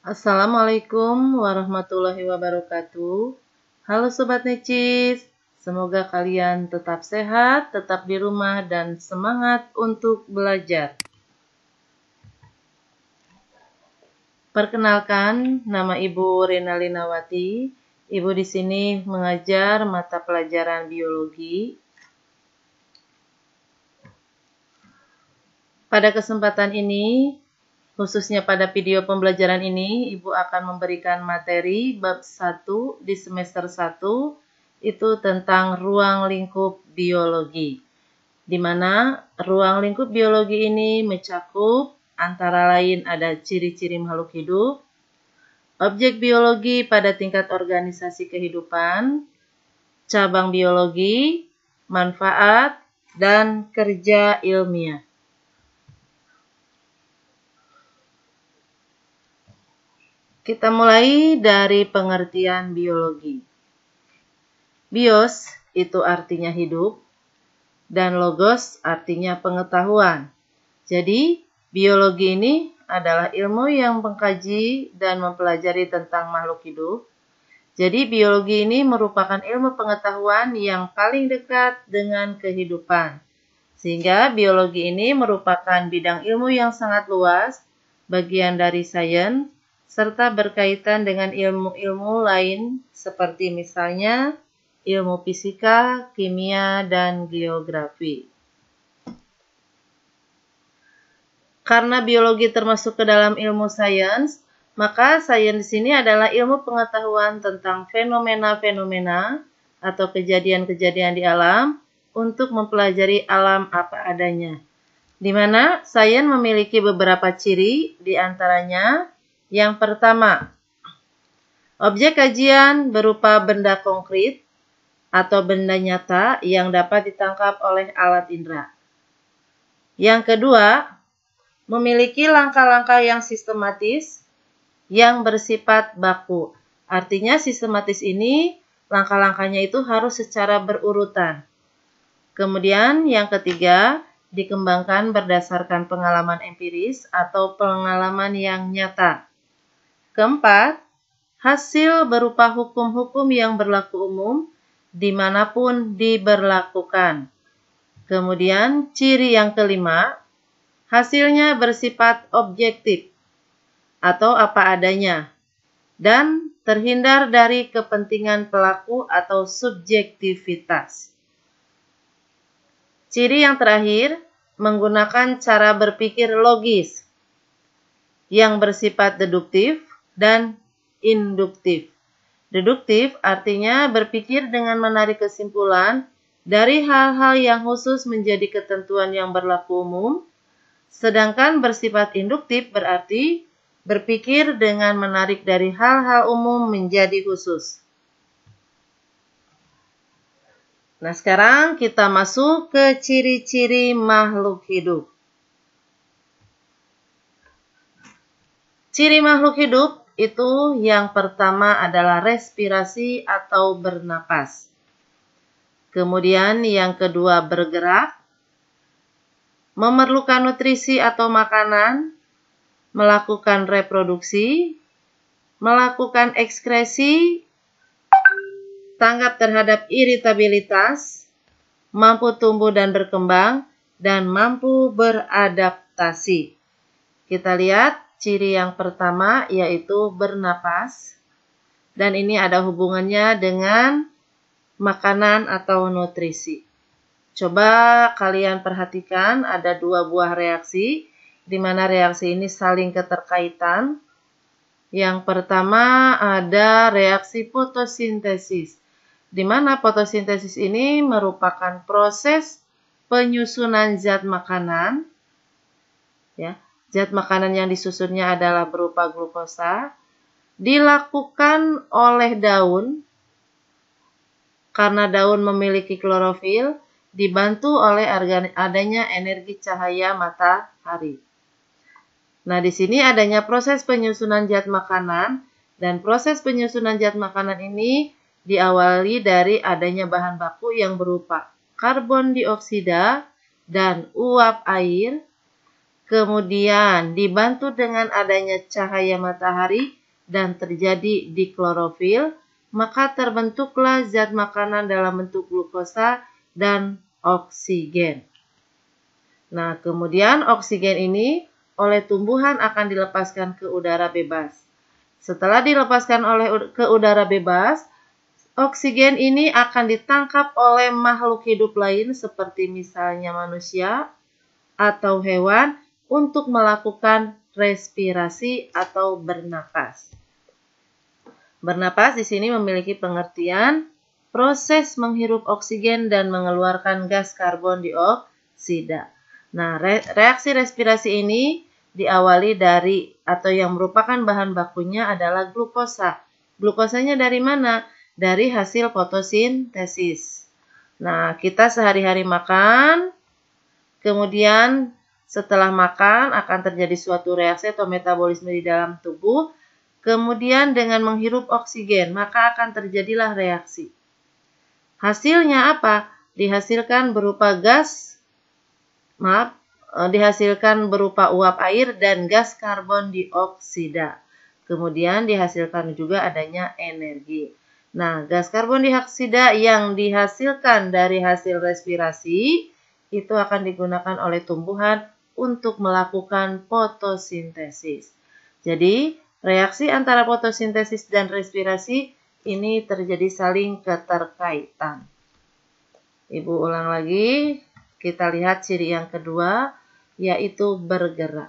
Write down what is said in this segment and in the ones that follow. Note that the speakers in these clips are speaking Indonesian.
Assalamualaikum warahmatullahi wabarakatuh. Halo Sobat Necis, semoga kalian tetap sehat, tetap di rumah, dan semangat untuk belajar. Perkenalkan, nama Ibu Rina Linawati. Ibu di sini mengajar mata pelajaran biologi. Pada kesempatan ini, Khususnya pada video pembelajaran ini, Ibu akan memberikan materi bab 1 di semester 1 itu tentang ruang lingkup biologi. Di mana ruang lingkup biologi ini mencakup antara lain ada ciri-ciri makhluk hidup, objek biologi pada tingkat organisasi kehidupan, cabang biologi, manfaat, dan kerja ilmiah. Kita mulai dari pengertian biologi. Bios itu artinya hidup dan logos artinya pengetahuan. Jadi, biologi ini adalah ilmu yang mengkaji dan mempelajari tentang makhluk hidup. Jadi, biologi ini merupakan ilmu pengetahuan yang paling dekat dengan kehidupan. Sehingga biologi ini merupakan bidang ilmu yang sangat luas, bagian dari sains serta berkaitan dengan ilmu-ilmu lain seperti misalnya ilmu fisika, kimia, dan geografi. Karena biologi termasuk ke dalam ilmu sains, maka sains di sini adalah ilmu pengetahuan tentang fenomena-fenomena atau kejadian-kejadian di alam untuk mempelajari alam apa adanya. Di mana sains memiliki beberapa ciri, di antaranya yang pertama, objek kajian berupa benda konkret atau benda nyata yang dapat ditangkap oleh alat indera. Yang kedua, memiliki langkah-langkah yang sistematis yang bersifat baku. Artinya sistematis ini langkah-langkahnya itu harus secara berurutan. Kemudian yang ketiga, dikembangkan berdasarkan pengalaman empiris atau pengalaman yang nyata. Keempat, hasil berupa hukum-hukum yang berlaku umum dimanapun diberlakukan. Kemudian, ciri yang kelima, hasilnya bersifat objektif atau apa adanya dan terhindar dari kepentingan pelaku atau subjektivitas. Ciri yang terakhir, menggunakan cara berpikir logis yang bersifat deduktif dan induktif. Deduktif artinya berpikir dengan menarik kesimpulan dari hal-hal yang khusus menjadi ketentuan yang berlaku umum, sedangkan bersifat induktif berarti berpikir dengan menarik dari hal-hal umum menjadi khusus. Nah, sekarang kita masuk ke ciri-ciri makhluk hidup. Ciri makhluk hidup itu yang pertama adalah respirasi atau bernapas. Kemudian yang kedua bergerak, memerlukan nutrisi atau makanan, melakukan reproduksi, melakukan ekskresi, tanggap terhadap iritabilitas, mampu tumbuh dan berkembang, dan mampu beradaptasi. Kita lihat Ciri yang pertama yaitu bernapas dan ini ada hubungannya dengan makanan atau nutrisi. Coba kalian perhatikan ada dua buah reaksi di mana reaksi ini saling keterkaitan. Yang pertama ada reaksi fotosintesis di mana fotosintesis ini merupakan proses penyusunan zat makanan ya zat makanan yang disusunnya adalah berupa glukosa, dilakukan oleh daun karena daun memiliki klorofil dibantu oleh adanya energi cahaya matahari. Nah, di sini adanya proses penyusunan zat makanan dan proses penyusunan zat makanan ini diawali dari adanya bahan baku yang berupa karbon dioksida dan uap air Kemudian dibantu dengan adanya cahaya matahari dan terjadi di klorofil, maka terbentuklah zat makanan dalam bentuk glukosa dan oksigen. Nah, kemudian oksigen ini oleh tumbuhan akan dilepaskan ke udara bebas. Setelah dilepaskan oleh ke udara bebas, oksigen ini akan ditangkap oleh makhluk hidup lain seperti misalnya manusia atau hewan untuk melakukan respirasi atau bernapas. Bernapas di sini memiliki pengertian proses menghirup oksigen dan mengeluarkan gas karbon dioksida. Nah, reaksi respirasi ini diawali dari atau yang merupakan bahan bakunya adalah glukosa. Glukosanya dari mana? Dari hasil fotosintesis. Nah, kita sehari-hari makan, kemudian setelah makan akan terjadi suatu reaksi atau metabolisme di dalam tubuh. Kemudian dengan menghirup oksigen, maka akan terjadilah reaksi. Hasilnya apa? Dihasilkan berupa gas, maaf, eh, dihasilkan berupa uap air dan gas karbon dioksida. Kemudian dihasilkan juga adanya energi. Nah, gas karbon dioksida yang dihasilkan dari hasil respirasi itu akan digunakan oleh tumbuhan untuk melakukan fotosintesis. Jadi, reaksi antara fotosintesis dan respirasi ini terjadi saling keterkaitan. Ibu ulang lagi, kita lihat ciri yang kedua, yaitu bergerak.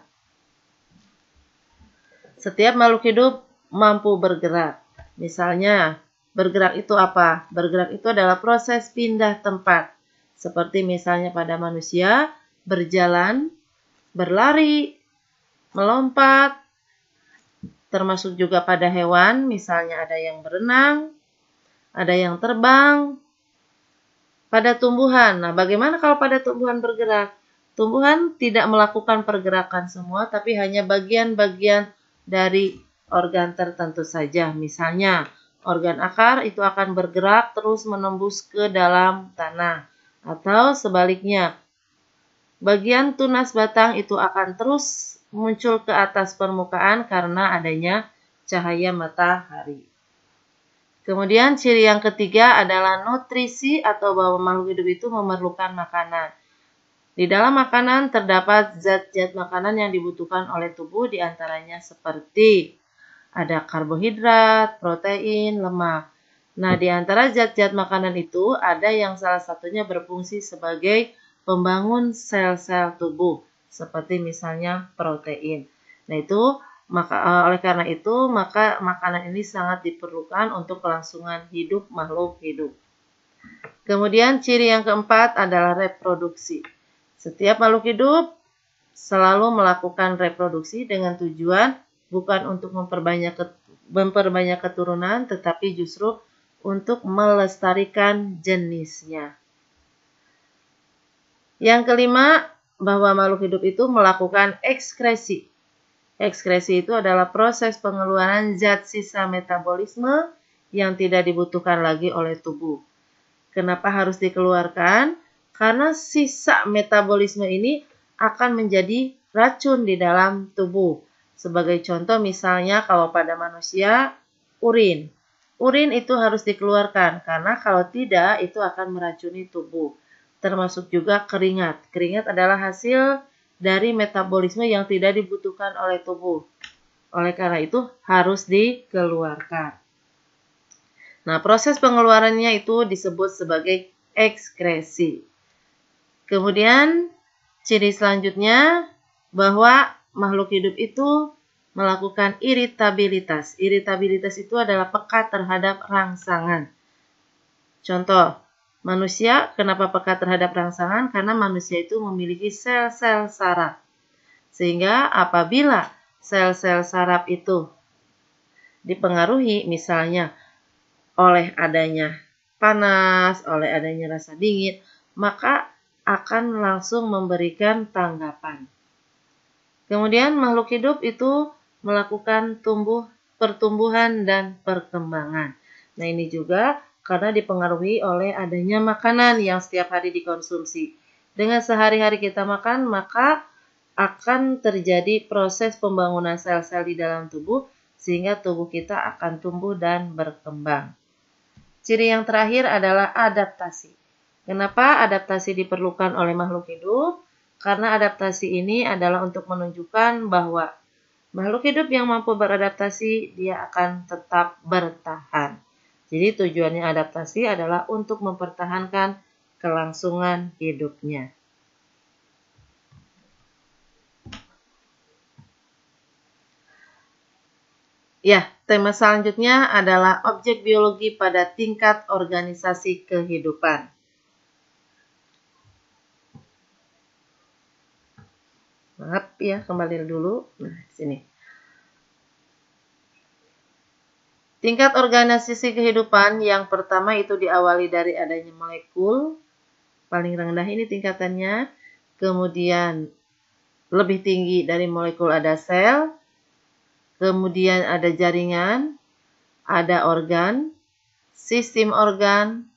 Setiap makhluk hidup mampu bergerak. Misalnya, bergerak itu apa? Bergerak itu adalah proses pindah tempat. Seperti misalnya pada manusia, berjalan, berlari, melompat, termasuk juga pada hewan, misalnya ada yang berenang, ada yang terbang, pada tumbuhan. Nah, bagaimana kalau pada tumbuhan bergerak? Tumbuhan tidak melakukan pergerakan semua, tapi hanya bagian-bagian dari organ tertentu saja. Misalnya, organ akar itu akan bergerak terus menembus ke dalam tanah. Atau sebaliknya, Bagian tunas batang itu akan terus muncul ke atas permukaan karena adanya cahaya matahari. Kemudian ciri yang ketiga adalah nutrisi atau bahwa makhluk hidup itu memerlukan makanan. Di dalam makanan terdapat zat-zat makanan yang dibutuhkan oleh tubuh diantaranya seperti ada karbohidrat, protein, lemak. Nah, di antara zat-zat makanan itu ada yang salah satunya berfungsi sebagai pembangun sel-sel tubuh seperti misalnya protein. Nah, itu maka e, oleh karena itu maka makanan ini sangat diperlukan untuk kelangsungan hidup makhluk hidup. Kemudian ciri yang keempat adalah reproduksi. Setiap makhluk hidup selalu melakukan reproduksi dengan tujuan bukan untuk memperbanyak memperbanyak keturunan tetapi justru untuk melestarikan jenisnya. Yang kelima, bahwa makhluk hidup itu melakukan ekskresi. Ekskresi itu adalah proses pengeluaran zat sisa metabolisme yang tidak dibutuhkan lagi oleh tubuh. Kenapa harus dikeluarkan? Karena sisa metabolisme ini akan menjadi racun di dalam tubuh. Sebagai contoh misalnya kalau pada manusia urin. Urin itu harus dikeluarkan karena kalau tidak itu akan meracuni tubuh termasuk juga keringat. Keringat adalah hasil dari metabolisme yang tidak dibutuhkan oleh tubuh. Oleh karena itu harus dikeluarkan. Nah, proses pengeluarannya itu disebut sebagai ekskresi. Kemudian ciri selanjutnya bahwa makhluk hidup itu melakukan iritabilitas. Iritabilitas itu adalah peka terhadap rangsangan. Contoh, Manusia kenapa peka terhadap rangsangan? Karena manusia itu memiliki sel-sel saraf. Sehingga apabila sel-sel saraf itu dipengaruhi misalnya oleh adanya panas, oleh adanya rasa dingin, maka akan langsung memberikan tanggapan. Kemudian makhluk hidup itu melakukan tumbuh pertumbuhan dan perkembangan. Nah, ini juga karena dipengaruhi oleh adanya makanan yang setiap hari dikonsumsi. Dengan sehari-hari kita makan, maka akan terjadi proses pembangunan sel-sel di dalam tubuh sehingga tubuh kita akan tumbuh dan berkembang. Ciri yang terakhir adalah adaptasi. Kenapa adaptasi diperlukan oleh makhluk hidup? Karena adaptasi ini adalah untuk menunjukkan bahwa makhluk hidup yang mampu beradaptasi, dia akan tetap bertahan. Jadi tujuannya adaptasi adalah untuk mempertahankan kelangsungan hidupnya. Ya, tema selanjutnya adalah objek biologi pada tingkat organisasi kehidupan. Maaf ya, kembali dulu. Nah, sini. Tingkat organisasi kehidupan yang pertama itu diawali dari adanya molekul. Paling rendah ini tingkatannya. Kemudian lebih tinggi dari molekul ada sel. Kemudian ada jaringan, ada organ, sistem organ,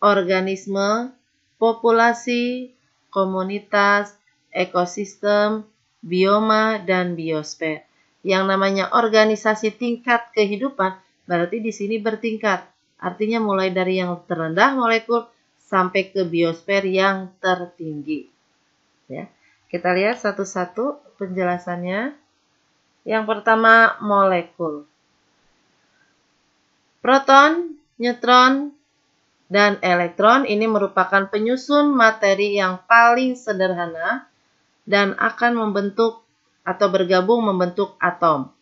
organisme, populasi, komunitas, ekosistem, bioma, dan biosfer. Yang namanya organisasi tingkat kehidupan Berarti di sini bertingkat. Artinya mulai dari yang terendah molekul sampai ke biosfer yang tertinggi. Ya. Kita lihat satu-satu penjelasannya. Yang pertama molekul. Proton, neutron, dan elektron ini merupakan penyusun materi yang paling sederhana dan akan membentuk atau bergabung membentuk atom.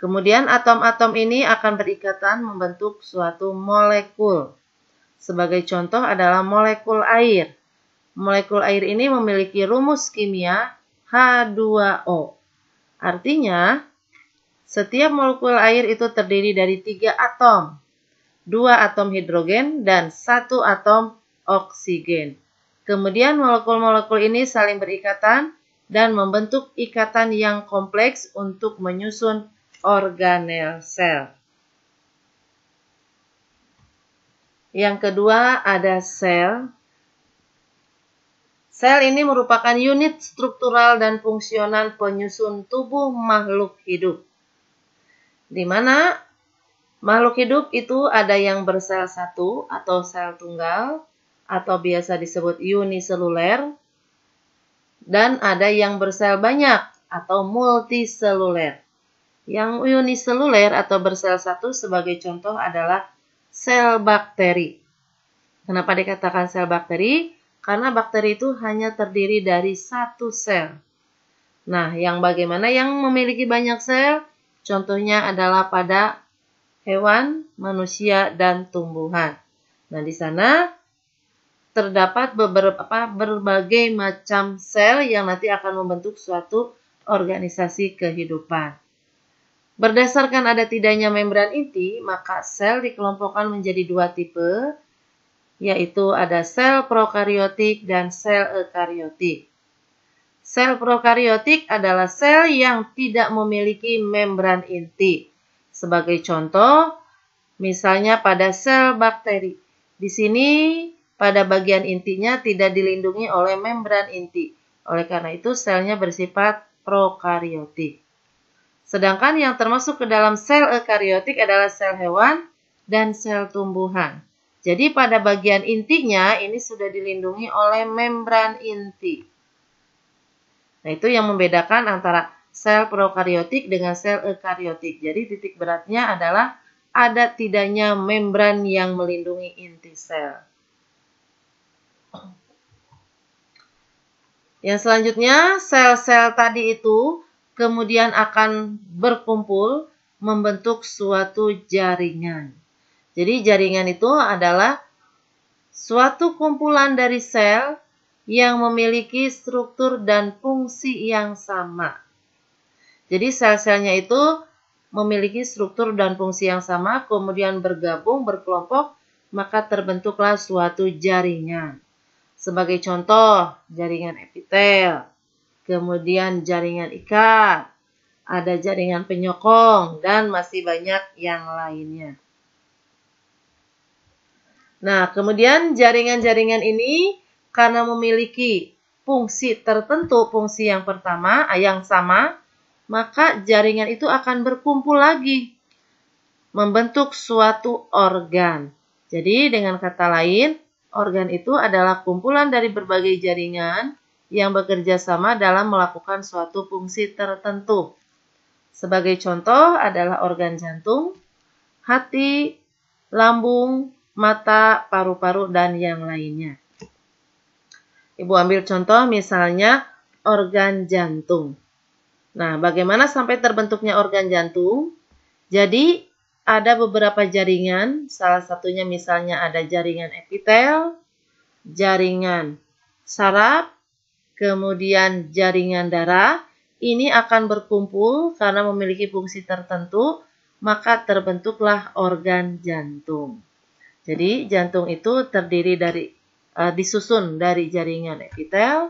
Kemudian atom-atom ini akan berikatan membentuk suatu molekul. Sebagai contoh adalah molekul air. Molekul air ini memiliki rumus kimia H2O. Artinya, setiap molekul air itu terdiri dari tiga atom. Dua atom hidrogen dan satu atom oksigen. Kemudian molekul-molekul ini saling berikatan dan membentuk ikatan yang kompleks untuk menyusun organel sel. Yang kedua ada sel. Sel ini merupakan unit struktural dan fungsional penyusun tubuh makhluk hidup. Di mana makhluk hidup itu ada yang bersel satu atau sel tunggal atau biasa disebut uniseluler dan ada yang bersel banyak atau multiseluler. Yang uniseluler atau bersel satu sebagai contoh adalah sel bakteri. Kenapa dikatakan sel bakteri? Karena bakteri itu hanya terdiri dari satu sel. Nah, yang bagaimana yang memiliki banyak sel? Contohnya adalah pada hewan, manusia, dan tumbuhan. Nah, di sana terdapat beberapa berbagai macam sel yang nanti akan membentuk suatu organisasi kehidupan. Berdasarkan ada tidaknya membran inti, maka sel dikelompokkan menjadi dua tipe, yaitu ada sel prokariotik dan sel eukariotik. Sel prokariotik adalah sel yang tidak memiliki membran inti. Sebagai contoh, misalnya pada sel bakteri. Di sini pada bagian intinya tidak dilindungi oleh membran inti. Oleh karena itu selnya bersifat prokariotik. Sedangkan yang termasuk ke dalam sel eukariotik adalah sel hewan dan sel tumbuhan. Jadi pada bagian intinya ini sudah dilindungi oleh membran inti. Nah, itu yang membedakan antara sel prokariotik dengan sel eukariotik. Jadi titik beratnya adalah ada tidaknya membran yang melindungi inti sel. Yang selanjutnya, sel-sel tadi itu kemudian akan berkumpul membentuk suatu jaringan. Jadi jaringan itu adalah suatu kumpulan dari sel yang memiliki struktur dan fungsi yang sama. Jadi sel-selnya itu memiliki struktur dan fungsi yang sama, kemudian bergabung, berkelompok, maka terbentuklah suatu jaringan. Sebagai contoh, jaringan epitel, kemudian jaringan ikat, ada jaringan penyokong, dan masih banyak yang lainnya. Nah, kemudian jaringan-jaringan ini karena memiliki fungsi tertentu, fungsi yang pertama, ah, yang sama, maka jaringan itu akan berkumpul lagi, membentuk suatu organ. Jadi, dengan kata lain, organ itu adalah kumpulan dari berbagai jaringan yang bekerja sama dalam melakukan suatu fungsi tertentu. Sebagai contoh adalah organ jantung, hati, lambung, mata, paru-paru, dan yang lainnya. Ibu ambil contoh misalnya organ jantung. Nah, bagaimana sampai terbentuknya organ jantung? Jadi, ada beberapa jaringan, salah satunya misalnya ada jaringan epitel, jaringan saraf, kemudian jaringan darah, ini akan berkumpul karena memiliki fungsi tertentu, maka terbentuklah organ jantung. Jadi jantung itu terdiri dari uh, disusun dari jaringan epitel,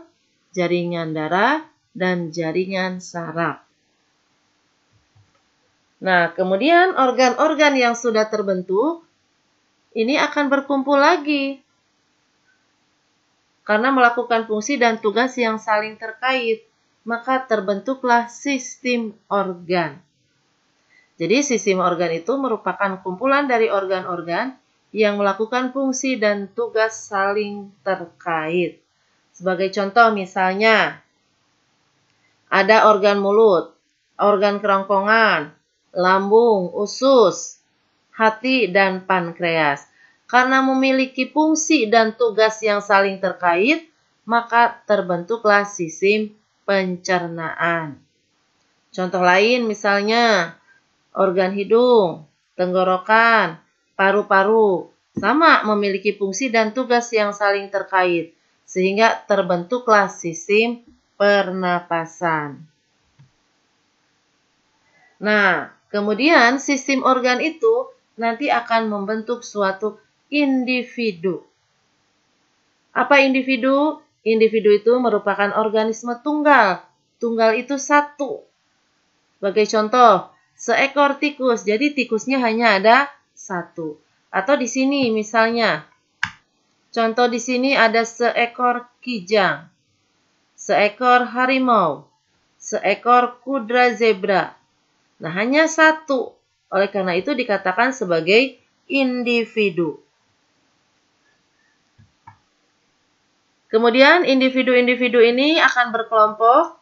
jaringan darah, dan jaringan saraf. Nah, kemudian organ-organ yang sudah terbentuk ini akan berkumpul lagi karena melakukan fungsi dan tugas yang saling terkait, maka terbentuklah sistem organ. Jadi sistem organ itu merupakan kumpulan dari organ-organ yang melakukan fungsi dan tugas saling terkait. Sebagai contoh misalnya, ada organ mulut, organ kerongkongan, lambung, usus, hati, dan pankreas. Karena memiliki fungsi dan tugas yang saling terkait, maka terbentuklah sistem pencernaan. Contoh lain misalnya organ hidung, tenggorokan, paru-paru, sama memiliki fungsi dan tugas yang saling terkait, sehingga terbentuklah sistem pernapasan. Nah, kemudian sistem organ itu nanti akan membentuk suatu individu. Apa individu? Individu itu merupakan organisme tunggal. Tunggal itu satu. Sebagai contoh, seekor tikus. Jadi tikusnya hanya ada satu. Atau di sini misalnya, contoh di sini ada seekor kijang, seekor harimau, seekor kudra zebra. Nah, hanya satu. Oleh karena itu dikatakan sebagai individu. Kemudian individu-individu ini akan berkelompok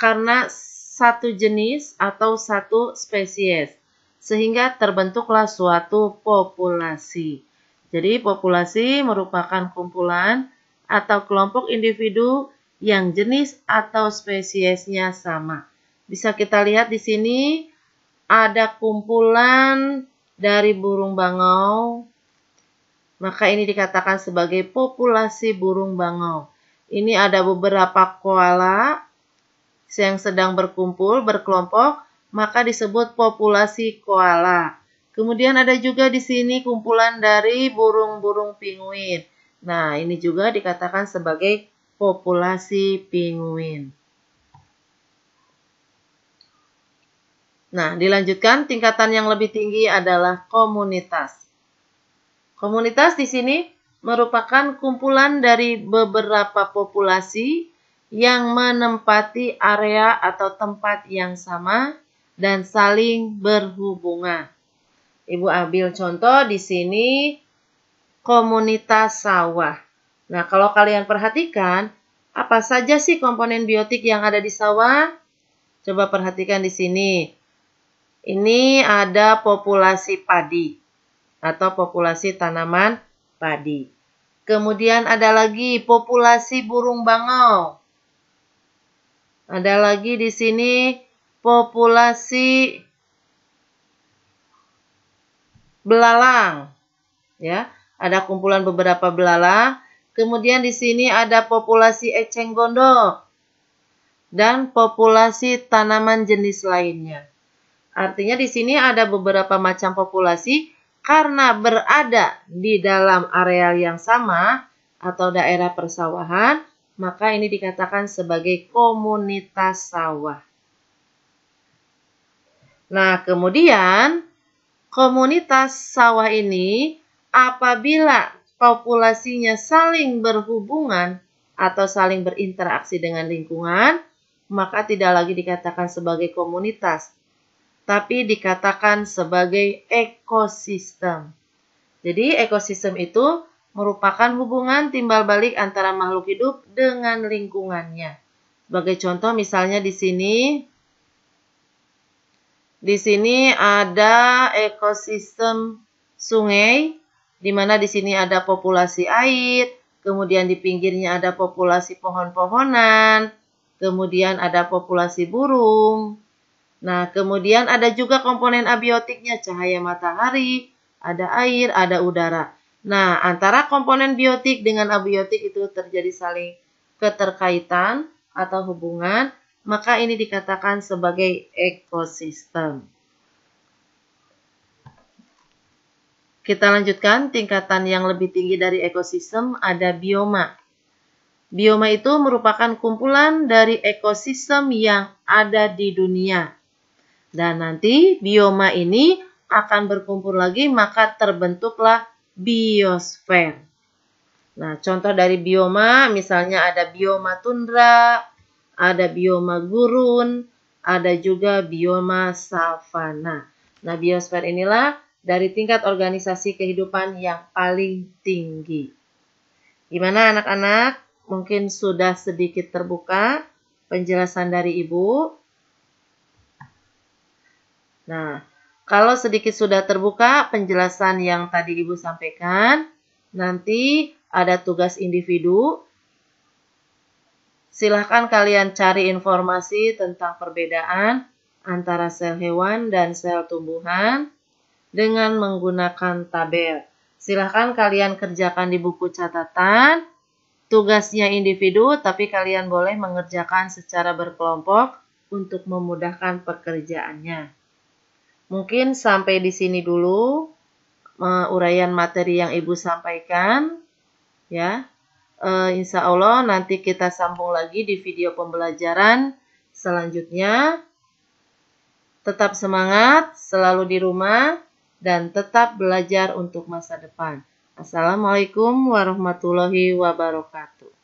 karena satu jenis atau satu spesies, sehingga terbentuklah suatu populasi. Jadi, populasi merupakan kumpulan atau kelompok individu yang jenis atau spesiesnya sama. Bisa kita lihat di sini ada kumpulan dari burung bangau, maka ini dikatakan sebagai populasi burung bangau. Ini ada beberapa koala yang sedang berkumpul, berkelompok, maka disebut populasi koala. Kemudian ada juga di sini kumpulan dari burung-burung pinguin. Nah, ini juga dikatakan sebagai populasi pinguin. Nah, dilanjutkan tingkatan yang lebih tinggi adalah komunitas. Komunitas di sini merupakan kumpulan dari beberapa populasi yang menempati area atau tempat yang sama dan saling berhubungan. Ibu ambil contoh di sini komunitas sawah. Nah, kalau kalian perhatikan, apa saja sih komponen biotik yang ada di sawah? Coba perhatikan di sini. Ini ada populasi padi atau populasi tanaman padi. Kemudian ada lagi populasi burung bangau. Ada lagi di sini populasi belalang. Ya, ada kumpulan beberapa belalang. Kemudian di sini ada populasi eceng gondok dan populasi tanaman jenis lainnya. Artinya di sini ada beberapa macam populasi karena berada di dalam areal yang sama atau daerah persawahan, maka ini dikatakan sebagai komunitas sawah. Nah, kemudian komunitas sawah ini apabila populasinya saling berhubungan atau saling berinteraksi dengan lingkungan, maka tidak lagi dikatakan sebagai komunitas, tapi dikatakan sebagai ekosistem. Jadi, ekosistem itu merupakan hubungan timbal balik antara makhluk hidup dengan lingkungannya. Sebagai contoh, misalnya di sini, di sini ada ekosistem sungai, di mana di sini ada populasi air, kemudian di pinggirnya ada populasi pohon-pohonan, kemudian ada populasi burung, Nah, kemudian ada juga komponen abiotiknya, cahaya matahari, ada air, ada udara. Nah, antara komponen biotik dengan abiotik itu terjadi saling keterkaitan atau hubungan, maka ini dikatakan sebagai ekosistem. Kita lanjutkan tingkatan yang lebih tinggi dari ekosistem ada bioma. Bioma itu merupakan kumpulan dari ekosistem yang ada di dunia dan nanti bioma ini akan berkumpul lagi maka terbentuklah biosfer. Nah, contoh dari bioma misalnya ada bioma tundra, ada bioma gurun, ada juga bioma savana. Nah, biosfer inilah dari tingkat organisasi kehidupan yang paling tinggi. Gimana anak-anak? Mungkin sudah sedikit terbuka penjelasan dari Ibu. Nah, kalau sedikit sudah terbuka penjelasan yang tadi Ibu sampaikan, nanti ada tugas individu. Silahkan kalian cari informasi tentang perbedaan antara sel hewan dan sel tumbuhan dengan menggunakan tabel. Silahkan kalian kerjakan di buku catatan. Tugasnya individu, tapi kalian boleh mengerjakan secara berkelompok untuk memudahkan pekerjaannya. Mungkin sampai di sini dulu uh, uraian materi yang Ibu sampaikan. Ya, uh, insya Allah nanti kita sambung lagi di video pembelajaran selanjutnya. Tetap semangat, selalu di rumah, dan tetap belajar untuk masa depan. Assalamualaikum warahmatullahi wabarakatuh.